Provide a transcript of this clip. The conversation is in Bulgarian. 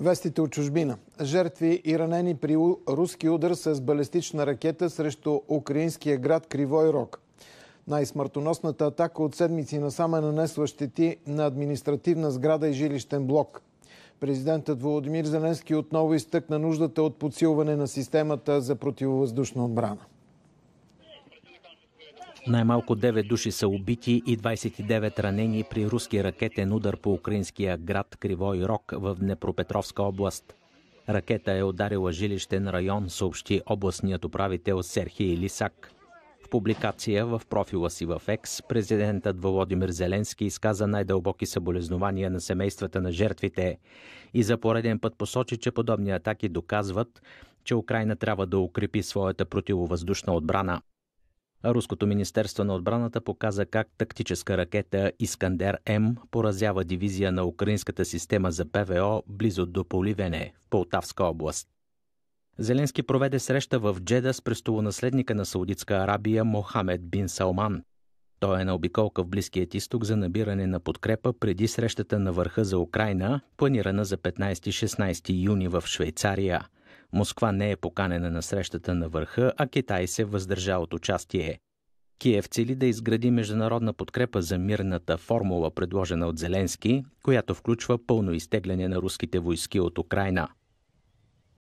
Вестите от чужбина. Жертви и ранени при руски удар с балистична ракета срещу украинския град Кривой Рог. Най-смъртоносната атака от седмици насам е нанесла щети на административна сграда и жилищен блок. Президентът Володимир Зеленски отново изтъкна нуждата от подсилване на системата за противовъздушна отбрана. Най-малко 9 души са убити и 29 ранени при руски ракетен удар по украинския град Кривой Рок в Днепропетровска област. Ракета е ударила жилищен район, съобщи областният управител Серхий Лисак. В публикация в профила си в Екс, президентът Володимир Зеленски изказа най-дълбоки съболезнования на семействата на жертвите и за пореден път посочи, че подобни атаки доказват, че Украина трябва да укрепи своята противовъздушна отбрана. Руското министерство на отбраната показа как тактическа ракета Искандер М поразява дивизия на украинската система за ПВО близо до Поливене в Полтавска област. Зеленски проведе среща в Джеда с престолонаследника на Саудитска Арабия Мохамед бин Салман. Той е на обиколка в Близкият изток за набиране на подкрепа преди срещата на върха за Украина, планирана за 15-16 юни в Швейцария – Москва не е поканена на срещата на върха, а Китай се въздържа от участие. Киев цели да изгради международна подкрепа за мирната формула, предложена от Зеленски, която включва пълно изтегляне на руските войски от Украина –